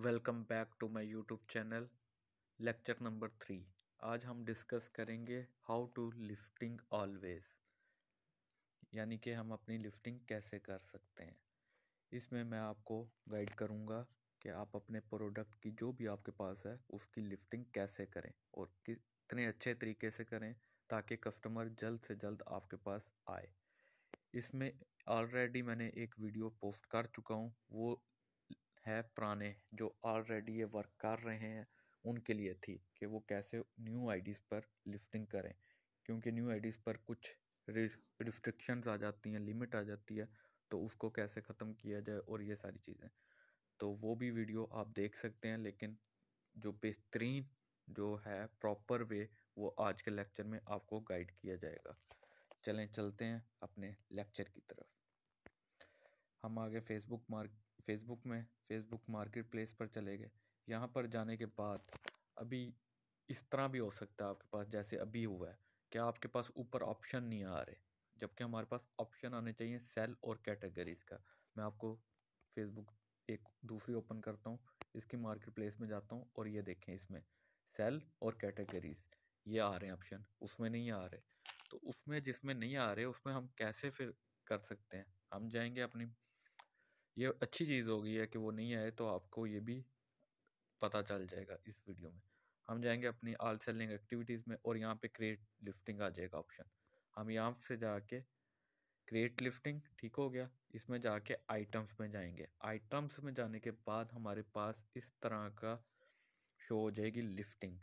welcome back to my YouTube channel lecture number three आज हम discuss करेंगे how to lifting always यानी कि हम अपनी लिफ्टिंग कैसे कर सकते हैं इसमें मैं आपको गाइड करूंगा कि आप अपने प्रोडक्ट की जो भी आपके पास है उसकी लिफ्टिंग कैसे करें और कितने अच्छे तरीके से करें ताकि कस्टमर जल्द से जल्द आपके पास आए इसमें ऑलरेडी मैंने एक वीडियो पोस्ट कर चुका हूँ वो है पुराने जो ऑलरेडी ये वर्क कर रहे हैं उनके लिए थी कि वो कैसे न्यू आईडीज़ पर लिफ्टिंग करें क्योंकि न्यू आईडीज़ पर कुछ रिस्ट्रिक्शंस आ जाती हैं लिमिट आ जाती है तो उसको कैसे ख़त्म किया जाए और ये सारी चीज़ें तो वो भी वीडियो आप देख सकते हैं लेकिन जो बेहतरीन जो है प्रॉपर वे वो आज के लेक्चर में आपको गाइड किया जाएगा चलें चलते हैं अपने लेक्चर की तरफ हम आगे फेसबुक मार्क फेसबुक में फेसबुक मार्केट प्लेस पर चले गए यहाँ पर जाने के बाद अभी इस तरह भी हो सकता है आपके पास जैसे अभी हुआ है क्या आपके पास ऊपर ऑप्शन नहीं आ रहे जबकि हमारे पास ऑप्शन आने चाहिए सेल और कैटेगरीज का मैं आपको फेसबुक एक दूसरी ओपन करता हूँ इसकी मार्केट प्लेस में जाता हूँ और ये देखें इसमें सेल और कैटेगरीज ये आ रहे हैं ऑप्शन उसमें नहीं आ रहे तो उसमें जिसमें नहीं आ रहे उसमें हम कैसे फिर कर सकते हैं हम जाएंगे अपनी ये अच्छी चीज़ हो गई है कि वो नहीं आए तो आपको ये भी पता चल जाएगा इस वीडियो में हम जाएंगे अपनी आल सेलिंग एक्टिविटीज़ में और यहाँ पे क्रिएट लिस्टिंग आ जाएगा ऑप्शन हम यहाँ से जाके क्रिएट लिस्टिंग ठीक हो गया इसमें जाके आइटम्स में जाएंगे आइटम्स में जाने के बाद हमारे पास इस तरह का शो हो जाएगी लिस्टिंग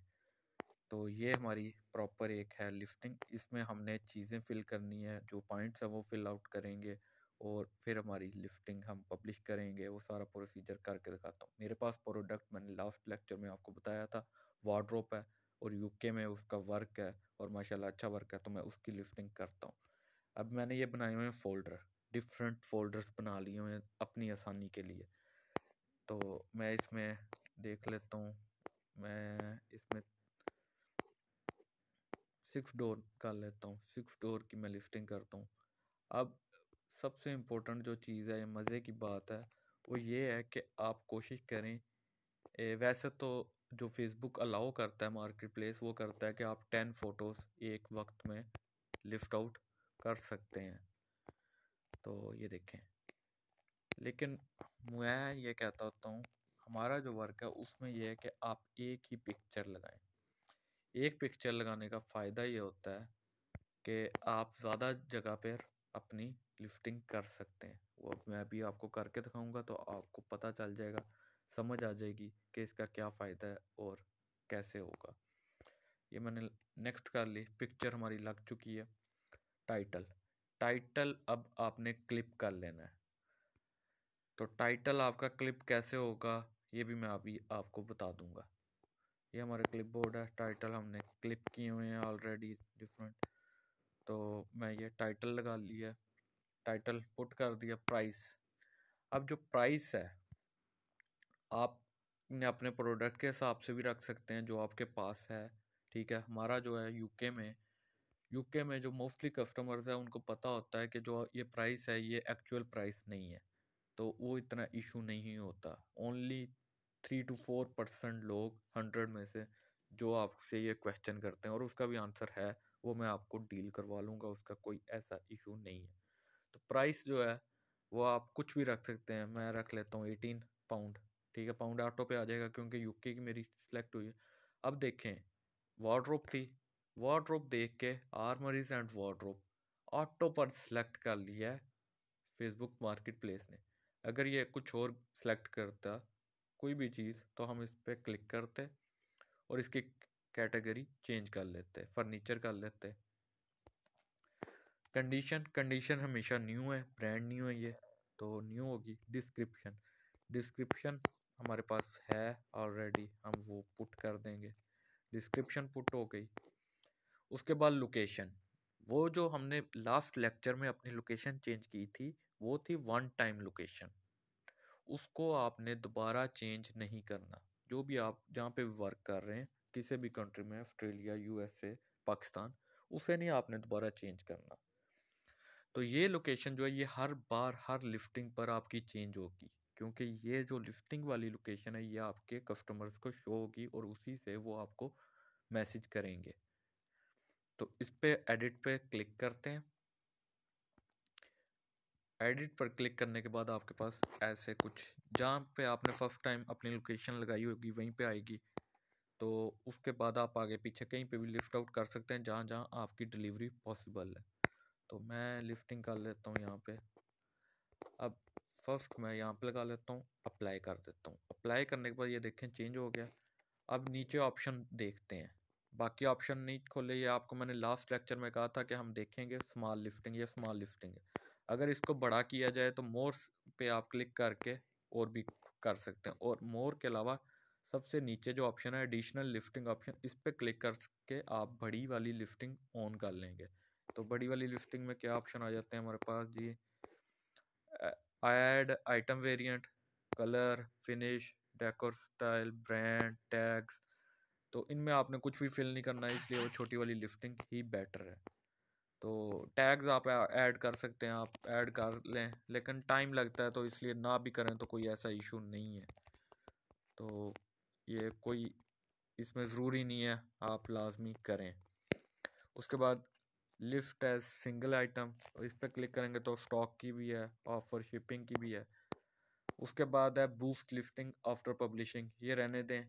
तो ये हमारी प्रॉपर एक है लिस्टिंग इसमें हमने चीज़ें फिल करनी है जो पॉइंट्स हैं वो फिल आउट करेंगे और फिर हमारी लिफ्टिंग हम पब्लिश करेंगे वो सारा प्रोसीजर करके दिखाता हूँ मेरे पास प्रोडक्ट मैंने लास्ट लेक्चर में आपको बताया था वार्ड्रोप है और यूके में उसका वर्क है और माशाल्लाह अच्छा वर्क है तो मैं उसकी लिफ्टिंग करता हूँ अब मैंने ये बनाए हुए हैं फ़ोल्डर डिफरेंट फोल्डर्स बना लिए हुए हैं अपनी आसानी के लिए तो मैं इसमें देख लेता हूँ मैं इसमें सिक्स डोर कर लेता हूँ सिक्स डोर की मैं लिफ्टिंग करता हूँ अब सबसे इम्पोर्टेंट जो चीज़ है मज़े की बात है वो ये है कि आप कोशिश करें वैसे तो जो फेसबुक अलाउ करता है मार्केट प्लेस वो करता है कि आप टेन फ़ोटोज़ एक वक्त में लिफ्ट आउट कर सकते हैं तो ये देखें लेकिन मैं ये कहता होता हूँ हमारा जो वर्क है उसमें यह है कि आप एक ही पिक्चर लगाएं एक पिक्चर लगाने का फ़ायदा ये होता है कि आप ज़्यादा जगह पर अपनी लिफ्टिंग कर सकते हैं वो मैं अभी आपको करके दिखाऊंगा तो आपको पता चल जाएगा समझ आ जाएगी कि इसका क्या फ़ायदा है और कैसे होगा ये मैंने नेक्स्ट कर ली पिक्चर हमारी लग चुकी है टाइटल टाइटल अब आपने क्लिप कर लेना है तो टाइटल आपका क्लिप कैसे होगा ये भी मैं अभी आपको बता दूंगा ये हमारे क्लिप बोर्ड है टाइटल हमने क्लिप किए हुए हैं ऑलरेडी डिफरेंट तो मैं ये टाइटल लगा लिया टाइटल पुट कर दिया प्राइस अब जो प्राइस है आप ने अपने प्रोडक्ट के हिसाब से भी रख सकते हैं जो आपके पास है ठीक है हमारा जो है यूके में यूके में जो मोस्टली कस्टमर्स हैं उनको पता होता है कि जो ये प्राइस है ये एक्चुअल प्राइस नहीं है तो वो इतना इशू नहीं होता only three two four percent लोग हंड्रेड में से जो आपसे ये क्वेश्चन करते हैं और उसका भी आंसर है वो मैं आपको डील करवा लूँगा उसका कोई ऐसा इशू नहीं है तो प्राइस जो है वो आप कुछ भी रख सकते हैं मैं रख लेता हूँ एटीन पाउंड ठीक है पाउंड ऑटो पे आ जाएगा क्योंकि यूके की मेरी सिलेक्ट हुई है अब देखें वार्ड्रोप थी वार्ड्रोप देख के आर्मरीज एंड वार्ड्रोप ऑटो पर सिलेक्ट कर लिया है फेसबुक मार्केट प्लेस ने अगर ये कुछ और सिलेक्ट करता कोई भी चीज़ तो हम इस पर क्लिक करते और इसकी कैटेगरी चेंज कर लेते फर्नीचर कर लेते कंडीशन कंडीशन हमेशा न्यू है ब्रांड न्यू है ये तो न्यू होगी डिस्क्रिप्शन डिस्क्रिप्शन हमारे पास है ऑलरेडी हम वो पुट कर देंगे डिस्क्रिप्शन पुट हो गई उसके बाद लोकेशन वो जो हमने लास्ट लेक्चर में अपनी लोकेशन चेंज की थी वो थी वन टाइम लोकेशन उसको आपने दोबारा चेंज नहीं करना जो भी आप जहाँ पे वर्क कर रहे हैं किसी भी कंट्री में ऑस्ट्रेलिया यूएसए पाकिस्तान उसे नहीं आपने दोबारा चेंज करना तो ये लोकेशन जो है ये हर बार हर लिफ्टिंग पर आपकी चेंज होगी क्योंकि ये जो लिफ्टिंग वाली लोकेशन है ये आपके कस्टमर्स को शो होगी और उसी से वो आपको मैसेज करेंगे तो इस पर एडिट पे क्लिक करते हैं एडिट पर क्लिक करने के बाद आपके पास ऐसे कुछ जहाँ पे आपने फर्स्ट टाइम अपनी लोकेशन लगाई होगी वहीं पे आएगी तो उसके बाद आप आगे पीछे कहीं पे भी लिफ्ट आउट कर सकते हैं जहाँ जहाँ आपकी डिलीवरी पॉसिबल है तो मैं लिफ्टिंग कर लेता हूँ यहाँ पे अब फर्स्ट मैं यहाँ पे लगा लेता हूँ अप्लाई कर देता हूँ अप्लाई करने के बाद ये देखें चेंज हो गया अब नीचे ऑप्शन देखते हैं बाकी ऑप्शन नहीं खोले ये आपको मैंने लास्ट लेक्चर में कहा था कि हम देखेंगे स्मॉल लिफ्टिंग या स्मॉल लिफ्टिंग अगर इसको बड़ा किया जाए तो मोर पे आप क्लिक करके और भी कर सकते हैं और मोर के अलावा सबसे नीचे जो ऑप्शन है एडिशनल लिफ्टिंग ऑप्शन इस पर क्लिक करके आप बड़ी वाली लिफ्टिंग ऑन कर लेंगे तो बड़ी वाली लिस्टिंग में क्या ऑप्शन आ जाते हैं हमारे पास जी add item variant colour finish decor style brand tags तो इनमें आपने कुछ भी फिल नहीं करना है इसलिए वो छोटी वाली लिस्टिंग ही बेटर है तो टैग्स आप ऐड कर सकते हैं आप ऐड कर लें लेकिन टाइम लगता है तो इसलिए ना भी करें तो कोई ऐसा इशू नहीं है तो ये कोई इसमें ज़रूरी नहीं है आप लाजमी करें उसके बाद लिस्ट है सिंगल आइटम और इस पर क्लिक करेंगे तो स्टॉक की भी है ऑफर शिपिंग की भी है उसके बाद है बूस्ट लिस्टिंग आफ्टर पब्लिशिंग ये रहने दें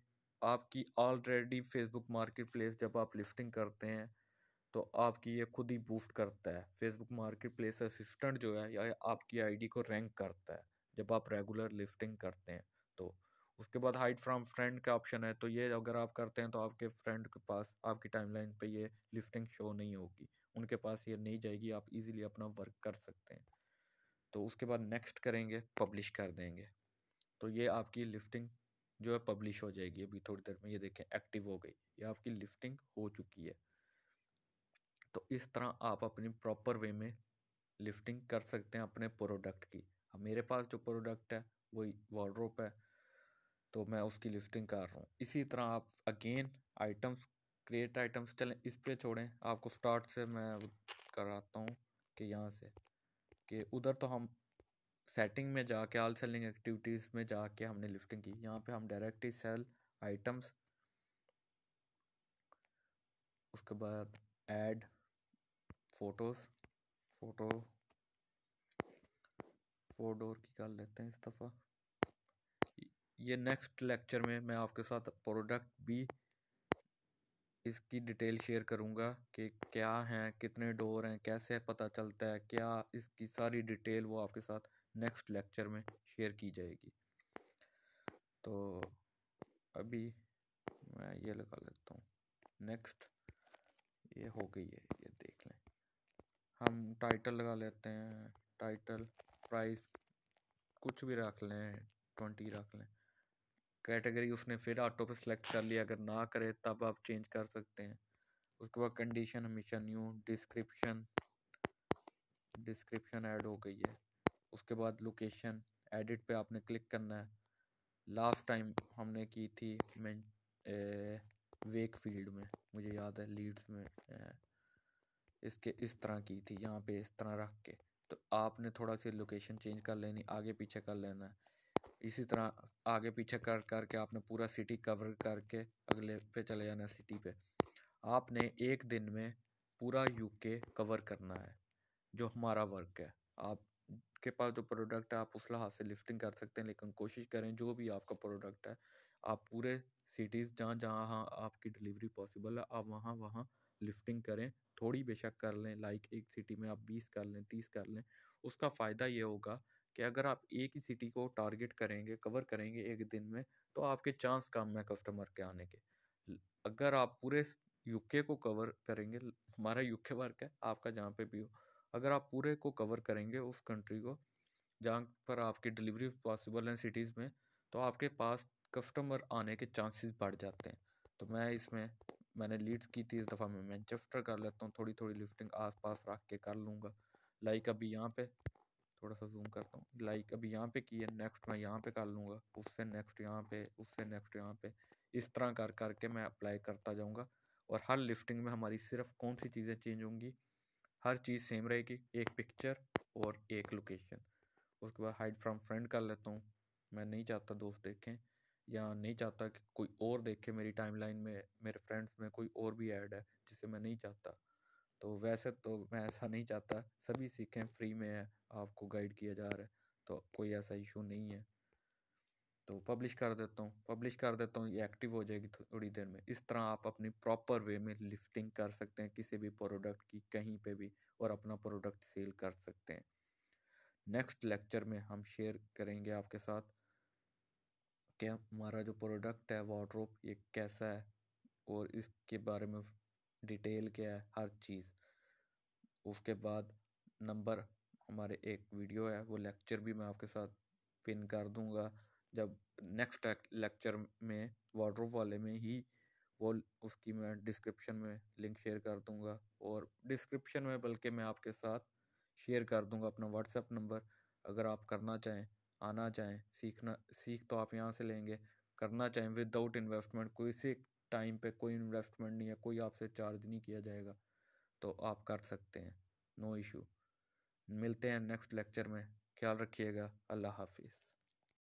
आपकी ऑलरेडी फेसबुक मार्केट प्लेस जब आप लिस्टिंग करते हैं तो आपकी ये खुद ही बूस्ट करता है फेसबुक मार्केट प्लेस असिस्टेंट जो है या आपकी आईडी को रैंक करता है जब आप रेगुलर लिस्टिंग करते हैं तो उसके बाद हाइड फ्रॉम फ्रेंड का ऑप्शन है तो ये अगर आप करते हैं तो आपके फ्रेंड के पास आपकी टाइमलाइन पे ये लिस्टिंग शो नहीं होगी उनके पास ये नहीं जाएगी आप इजीली अपना वर्क कर सकते हैं तो उसके बाद नेक्स्ट करेंगे पब्लिश कर देंगे तो ये आपकी लिफ्टिंग जो है पब्लिश हो जाएगी अभी थोड़ी देर में ये देखें एक्टिव हो गई ये आपकी लिफ्टिंग हो चुकी है तो इस तरह आप अपनी प्रॉपर वे में लिफ्टिंग कर सकते हैं अपने प्रोडक्ट की अब मेरे पास जो प्रोडक्ट है वही वार्ड्रोप है तो मैं उसकी लिफ्टिंग कर रहा हूँ इसी तरह आप अगेन आइटम्स क्रिएट आइटम्स चलें इस पर छोड़ें आपको स्टार्ट से मैं कराता हूँ कि यहाँ से कि उधर तो हम सेटिंग में जाके आल सेलिंग एक्टिविटीज़ में जाके हमने लिस्टिंग की यहाँ पे हम डायरेक्ट ही सेल आइटम्स उसके बाद add photos photo for door की कर लेते हैं इस दफ़ा ये नेक्स्ट लेक्चर में मैं आपके साथ प्रोडक्ट भी इसकी डिटेल शेयर करूँगा कि क्या हैं कितने डोर हैं कैसे पता चलता है क्या इसकी सारी डिटेल वो आपके साथ नेक्स्ट लेक्चर में शेयर की जाएगी तो अभी मैं ये लगा लेता हूँ नेक्स्ट ये हो गई है ये देख लें हम टाइटल लगा लेते हैं टाइटल प्राइस कुछ भी रख लें ट्वेंटी रख लें कैटेगरी उसने फिर ऑटो पे सेलेक्ट कर लिया अगर ना करे तब आप चेंज कर सकते हैं उसके बाद कंडीशन हमेशा न्यू डिस्क्रिप्शन डिस्क्रिप्शन ऐड हो गई है उसके बाद लोकेशन एडिट पे आपने क्लिक करना है लास्ट टाइम हमने की थी मैं वेक फील्ड में मुझे याद है लीड्स में ए, इसके इस तरह की थी यहाँ पे इस तरह रख के तो आपने थोड़ा सी लोकेशन चेंज कर लेनी आगे पीछे कर लेना है इसी तरह आगे पीछे कर करके आपने पूरा सिटी कवर करके अगले पे चले जाना सिटी पे आपने एक दिन में पूरा यूके कवर करना है जो हमारा वर्क है आपके पास जो प्रोडक्ट है आप उस लिहाज से लिफ्टिंग कर सकते हैं लेकिन कोशिश करें जो भी आपका प्रोडक्ट है आप पूरे सिटीज़ जहाँ जहाँ हाँ आपकी डिलीवरी पॉसिबल है आप वहाँ वहाँ लिफ्टिंग करें थोड़ी बेशक कर लें लाइक एक सिटी में आप बीस कर लें तीस कर लें उसका फ़ायदा ये होगा कि अगर आप एक ही सिटी को टारगेट करेंगे कवर करेंगे एक दिन में तो आपके चांस कम है कस्टमर के आने के अगर आप पूरे यूके को कवर करेंगे हमारा यूके वर्क है आपका जहाँ पे भी हो अगर आप पूरे को कवर करेंगे उस कंट्री को जहाँ पर आपकी डिलीवरी पॉसिबल है सिटीज़ में तो आपके पास कस्टमर आने के चांसेस बढ़ जाते हैं तो मैं इसमें मैंने लीड्स की थी इस दफ़ा मैं मैनचेस्टर कर लेता हूँ थोड़ी थोड़ी लिफ्टिंग आसपास रख के कर लूँगा लाइक अभी यहाँ पे थोड़ा सा जूम करता हूँ लाइक अभी यहाँ पे किया नेक्स्ट मैं यहाँ पे कर लूँगा उससे नेक्स्ट यहाँ पे उससे नेक्स्ट यहाँ पे इस तरह कर करके मैं अप्लाई करता जाऊँगा और हर लिस्टिंग में हमारी सिर्फ कौन सी चीज़ें चेंज होंगी हर चीज़ सेम रहेगी एक पिक्चर और एक लोकेशन उसके बाद हाइड फ्रॉम फ्रेंड कर लेता हूँ मैं नहीं चाहता दोस्त देखें या नहीं चाहता कि कोई और देखे मेरी टाइमलाइन में मेरे फ्रेंड्स में कोई और भी ऐड है जिसे मैं नहीं चाहता तो वैसे तो मैं ऐसा नहीं चाहता सभी सीखें फ्री में है आपको गाइड किया जा रहा है तो कोई ऐसा इशू नहीं है तो पब्लिश कर देता हूँ पब्लिश कर देता हूँ ये एक्टिव हो जाएगी थोड़ी देर में इस तरह आप अपनी प्रॉपर वे में लिफ्टिंग कर सकते हैं किसी भी प्रोडक्ट की कहीं पे भी और अपना प्रोडक्ट सेल कर सकते हैं नेक्स्ट लेक्चर में हम शेयर करेंगे आपके साथ कि हमारा जो प्रोडक्ट है वाड्रोप ये कैसा है और इसके बारे में डिटेल क्या है हर चीज़ उसके बाद नंबर हमारे एक वीडियो है वो लेक्चर भी मैं आपके साथ पिन कर दूंगा जब नेक्स्ट लेक्चर में वाटर वाले में ही वो उसकी मैं डिस्क्रिप्शन में लिंक शेयर कर दूंगा और डिस्क्रिप्शन में बल्कि मैं आपके साथ शेयर कर दूंगा अपना व्हाट्सएप नंबर अगर आप करना चाहें आना चाहें सीखना सीख तो आप यहाँ से लेंगे करना चाहें विदाउट इन्वेस्टमेंट कोई सी टाइम पे कोई इन्वेस्टमेंट नहीं है कोई आपसे चार्ज नहीं किया जाएगा तो आप कर सकते हैं नो इशू मिलते हैं नेक्स्ट लेक्चर में ख्याल रखिएगा अल्लाह हाफिज़